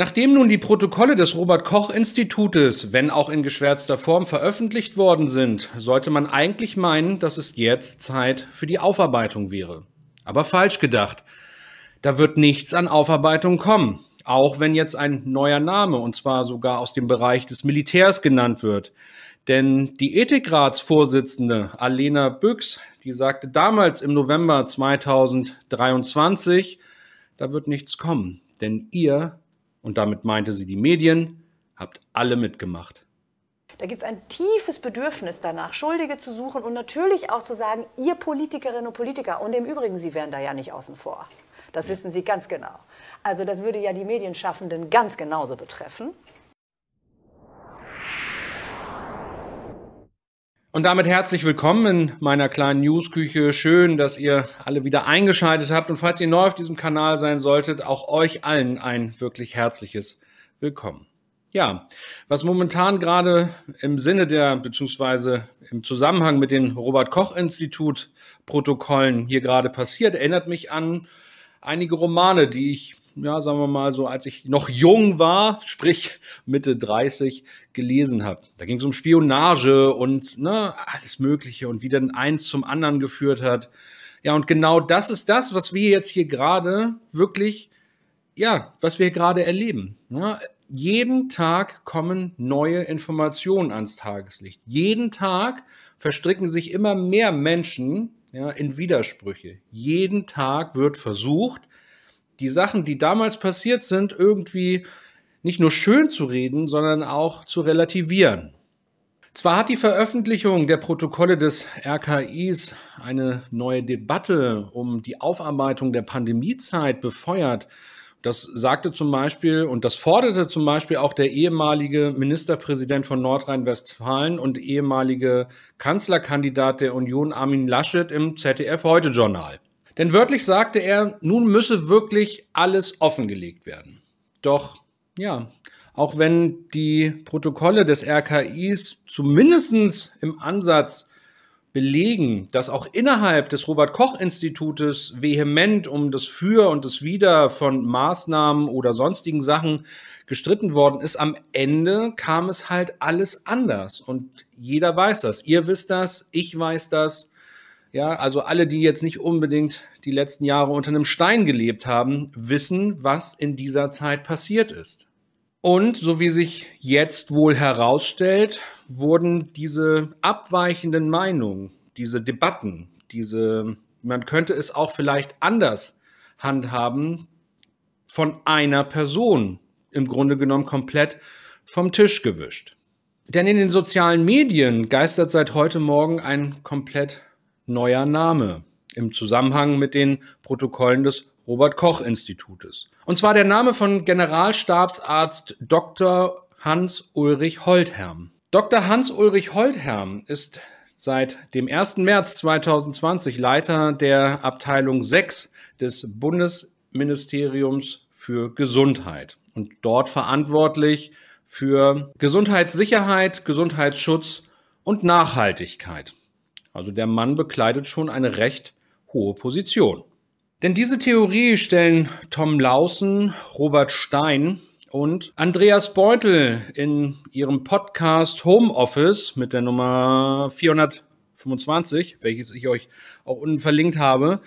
Nachdem nun die Protokolle des Robert Koch Institutes, wenn auch in geschwärzter Form, veröffentlicht worden sind, sollte man eigentlich meinen, dass es jetzt Zeit für die Aufarbeitung wäre. Aber falsch gedacht. Da wird nichts an Aufarbeitung kommen, auch wenn jetzt ein neuer Name, und zwar sogar aus dem Bereich des Militärs genannt wird. Denn die Ethikratsvorsitzende Alena Büchs, die sagte damals im November 2023, da wird nichts kommen, denn ihr und damit meinte sie die Medien, habt alle mitgemacht. Da gibt es ein tiefes Bedürfnis danach, Schuldige zu suchen und natürlich auch zu sagen, ihr Politikerinnen und Politiker, und im Übrigen, Sie wären da ja nicht außen vor. Das wissen Sie ganz genau. Also das würde ja die Medienschaffenden ganz genauso betreffen. Und damit herzlich willkommen in meiner kleinen Newsküche. Schön, dass ihr alle wieder eingeschaltet habt. Und falls ihr neu auf diesem Kanal sein solltet, auch euch allen ein wirklich herzliches Willkommen. Ja, was momentan gerade im Sinne der, beziehungsweise im Zusammenhang mit den Robert-Koch-Institut-Protokollen hier gerade passiert, erinnert mich an einige Romane, die ich ja, sagen wir mal so, als ich noch jung war, sprich Mitte 30, gelesen habe. Da ging es um Spionage und ne, alles Mögliche und wie dann eins zum anderen geführt hat. Ja, und genau das ist das, was wir jetzt hier gerade wirklich, ja, was wir gerade erleben. Ne? Jeden Tag kommen neue Informationen ans Tageslicht. Jeden Tag verstricken sich immer mehr Menschen ja, in Widersprüche. Jeden Tag wird versucht, die Sachen, die damals passiert sind, irgendwie nicht nur schön zu reden, sondern auch zu relativieren. Zwar hat die Veröffentlichung der Protokolle des RKIs eine neue Debatte um die Aufarbeitung der Pandemiezeit befeuert. Das sagte zum Beispiel und das forderte zum Beispiel auch der ehemalige Ministerpräsident von Nordrhein-Westfalen und ehemalige Kanzlerkandidat der Union Armin Laschet im ZDF Heute Journal. Denn wörtlich sagte er, nun müsse wirklich alles offengelegt werden. Doch, ja, auch wenn die Protokolle des RKIs zumindest im Ansatz belegen, dass auch innerhalb des Robert Koch Institutes vehement um das Für und das Wider von Maßnahmen oder sonstigen Sachen gestritten worden ist, am Ende kam es halt alles anders. Und jeder weiß das. Ihr wisst das, ich weiß das, ja, also alle, die jetzt nicht unbedingt die letzten Jahre unter einem Stein gelebt haben, wissen, was in dieser Zeit passiert ist. Und so wie sich jetzt wohl herausstellt, wurden diese abweichenden Meinungen, diese Debatten, diese, man könnte es auch vielleicht anders handhaben, von einer Person im Grunde genommen komplett vom Tisch gewischt. Denn in den sozialen Medien geistert seit heute Morgen ein komplett neuer Name im Zusammenhang mit den Protokollen des Robert Koch Institutes. Und zwar der Name von Generalstabsarzt Dr. Hans Ulrich Holtherm. Dr. Hans Ulrich Holtherm ist seit dem 1. März 2020 Leiter der Abteilung 6 des Bundesministeriums für Gesundheit und dort verantwortlich für Gesundheitssicherheit, Gesundheitsschutz und Nachhaltigkeit. Also der Mann bekleidet schon eine recht hohe Position. Denn diese Theorie stellen Tom Lausen, Robert Stein und Andreas Beutel in ihrem Podcast Homeoffice mit der Nummer 425, welches ich euch auch unten verlinkt habe,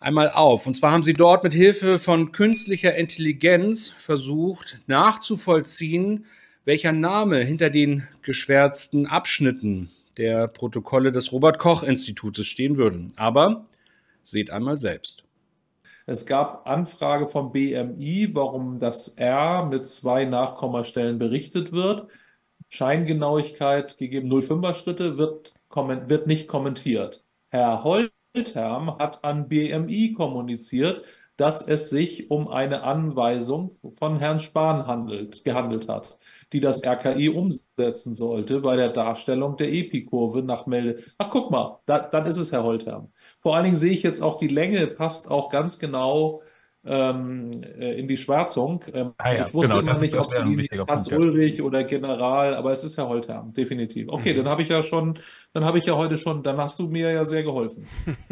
einmal auf. Und zwar haben sie dort mit Hilfe von künstlicher Intelligenz versucht nachzuvollziehen, welcher Name hinter den geschwärzten Abschnitten der Protokolle des Robert Koch Institutes stehen würden. Aber seht einmal selbst. Es gab Anfrage vom BMI, warum das R mit zwei Nachkommastellen berichtet wird. Scheingenauigkeit gegeben 0,5er Schritte wird, wird nicht kommentiert. Herr Holtherm hat an BMI kommuniziert, dass es sich um eine Anweisung von Herrn Spahn handelt, gehandelt hat, die das RKI umsetzen sollte bei der Darstellung der EPI-Kurve nach Melde. Ach, guck mal, da, dann ist es Herr Holtherm. Vor allen Dingen sehe ich jetzt auch die Länge passt auch ganz genau ähm, äh, in die Schwärzung. Ähm, ah ja, ich wusste genau, immer nicht, ob sie Hans Punkt, Ulrich ja. oder General, aber es ist Herr Holtherm, definitiv. Okay, mhm. dann habe ich ja schon, dann habe ich ja heute schon, dann hast du mir ja sehr geholfen.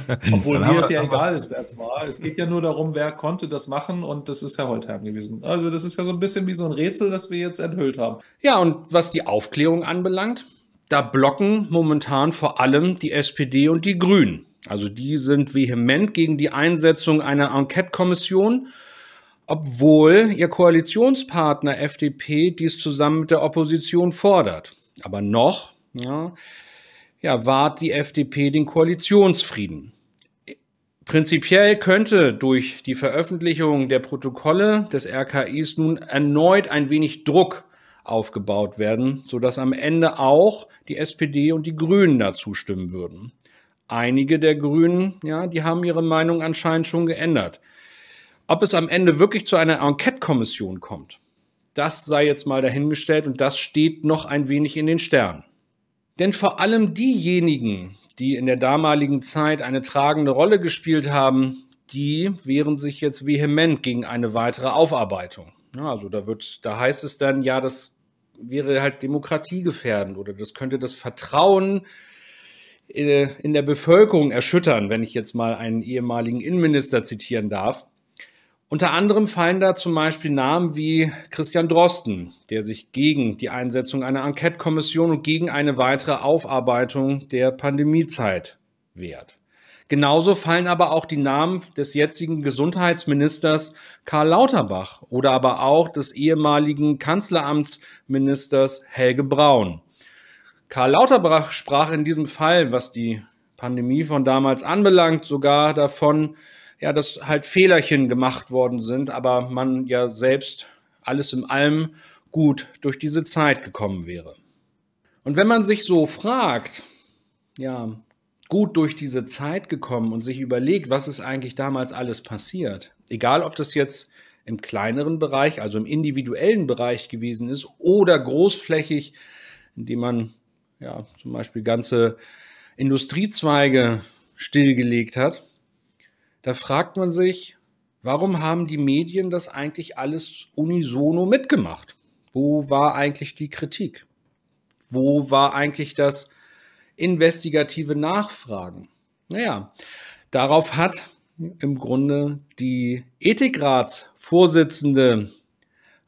Obwohl mir ist ja egal ist, wer es war. Es geht ja nur darum, wer konnte das machen und das ist Herr Holtheim gewesen. Also das ist ja so ein bisschen wie so ein Rätsel, das wir jetzt enthüllt haben. Ja, und was die Aufklärung anbelangt, da blocken momentan vor allem die SPD und die Grünen. Also die sind vehement gegen die Einsetzung einer Enquete-Kommission, obwohl ihr Koalitionspartner FDP dies zusammen mit der Opposition fordert. Aber noch ja, ja, wahrt die FDP den Koalitionsfrieden. Prinzipiell könnte durch die Veröffentlichung der Protokolle des RKIs nun erneut ein wenig Druck aufgebaut werden, sodass am Ende auch die SPD und die Grünen dazu stimmen würden. Einige der Grünen, ja, die haben ihre Meinung anscheinend schon geändert. Ob es am Ende wirklich zu einer Enquete-Kommission kommt, das sei jetzt mal dahingestellt und das steht noch ein wenig in den Sternen. Denn vor allem diejenigen, die in der damaligen Zeit eine tragende Rolle gespielt haben, die wehren sich jetzt vehement gegen eine weitere Aufarbeitung. also da wird, da heißt es dann, ja, das wäre halt demokratiegefährdend oder das könnte das Vertrauen äh, in der Bevölkerung erschüttern, wenn ich jetzt mal einen ehemaligen Innenminister zitieren darf. Unter anderem fallen da zum Beispiel Namen wie Christian Drosten, der sich gegen die Einsetzung einer Enquete-Kommission und gegen eine weitere Aufarbeitung der Pandemiezeit wehrt. Genauso fallen aber auch die Namen des jetzigen Gesundheitsministers Karl Lauterbach oder aber auch des ehemaligen Kanzleramtsministers Helge Braun. Karl Lauterbach sprach in diesem Fall, was die Pandemie von damals anbelangt, sogar davon, ja, dass halt Fehlerchen gemacht worden sind, aber man ja selbst alles in allem gut durch diese Zeit gekommen wäre. Und wenn man sich so fragt, ja, gut durch diese Zeit gekommen und sich überlegt, was ist eigentlich damals alles passiert, egal ob das jetzt im kleineren Bereich, also im individuellen Bereich gewesen ist oder großflächig, indem man ja zum Beispiel ganze Industriezweige stillgelegt hat, da fragt man sich, warum haben die Medien das eigentlich alles unisono mitgemacht? Wo war eigentlich die Kritik? Wo war eigentlich das investigative Nachfragen? Naja, darauf hat im Grunde die Ethikratsvorsitzende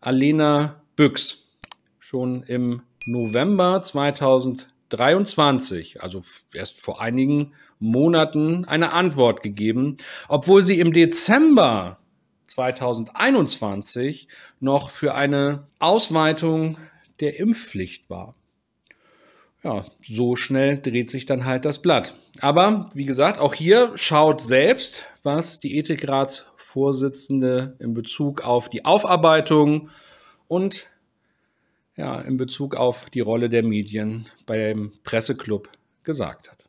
Alena Büchs schon im November 2020 2023, also erst vor einigen Monaten, eine Antwort gegeben, obwohl sie im Dezember 2021 noch für eine Ausweitung der Impfpflicht war. Ja, so schnell dreht sich dann halt das Blatt. Aber wie gesagt, auch hier schaut selbst, was die Ethikratsvorsitzende in Bezug auf die Aufarbeitung und ja, in Bezug auf die Rolle der Medien beim Presseclub gesagt hat.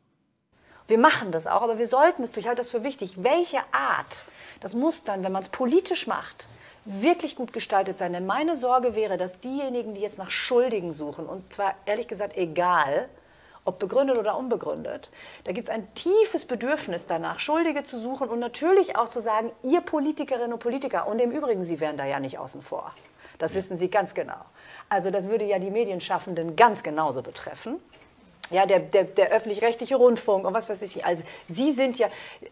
Wir machen das auch, aber wir sollten es tun. Ich halte das für wichtig. Welche Art, das muss dann, wenn man es politisch macht, wirklich gut gestaltet sein. Denn meine Sorge wäre, dass diejenigen, die jetzt nach Schuldigen suchen, und zwar ehrlich gesagt egal, ob begründet oder unbegründet. Da gibt es ein tiefes Bedürfnis danach, Schuldige zu suchen und natürlich auch zu sagen, ihr Politikerinnen und Politiker, und im Übrigen, Sie wären da ja nicht außen vor. Das ja. wissen Sie ganz genau. Also das würde ja die Medienschaffenden ganz genauso betreffen. Ja, der, der, der öffentlich-rechtliche Rundfunk und was weiß ich. Also Sie sind ja,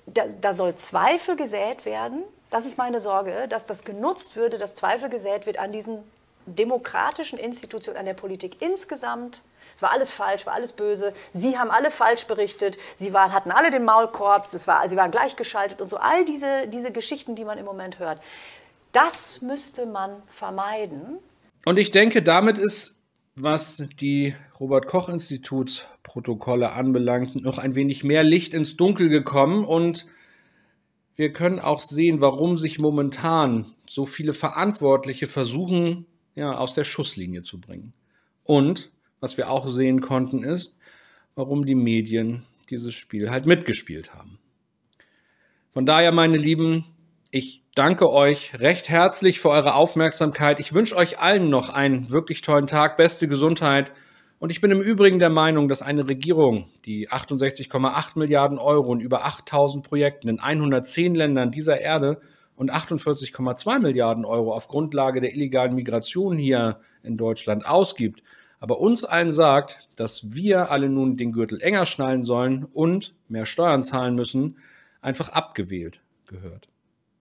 da, da soll Zweifel gesät werden. Das ist meine Sorge, dass das genutzt würde, dass Zweifel gesät wird an diesen demokratischen Institutionen, an der Politik insgesamt. Es war alles falsch, war alles böse. Sie haben alle falsch berichtet. Sie waren, hatten alle den Maulkorb. Es war, sie waren gleichgeschaltet und so. All diese, diese Geschichten, die man im Moment hört. Das müsste man vermeiden. Und ich denke, damit ist, was die robert koch instituts protokolle anbelangt, noch ein wenig mehr Licht ins Dunkel gekommen. Und wir können auch sehen, warum sich momentan so viele Verantwortliche versuchen, ja, aus der Schusslinie zu bringen. Und was wir auch sehen konnten, ist, warum die Medien dieses Spiel halt mitgespielt haben. Von daher, meine Lieben, ich danke euch recht herzlich für eure Aufmerksamkeit. Ich wünsche euch allen noch einen wirklich tollen Tag, beste Gesundheit. Und ich bin im Übrigen der Meinung, dass eine Regierung, die 68,8 Milliarden Euro in über 8000 Projekten in 110 Ländern dieser Erde und 48,2 Milliarden Euro auf Grundlage der illegalen Migration hier in Deutschland ausgibt, aber uns allen sagt, dass wir alle nun den Gürtel enger schnallen sollen und mehr Steuern zahlen müssen, einfach abgewählt gehört.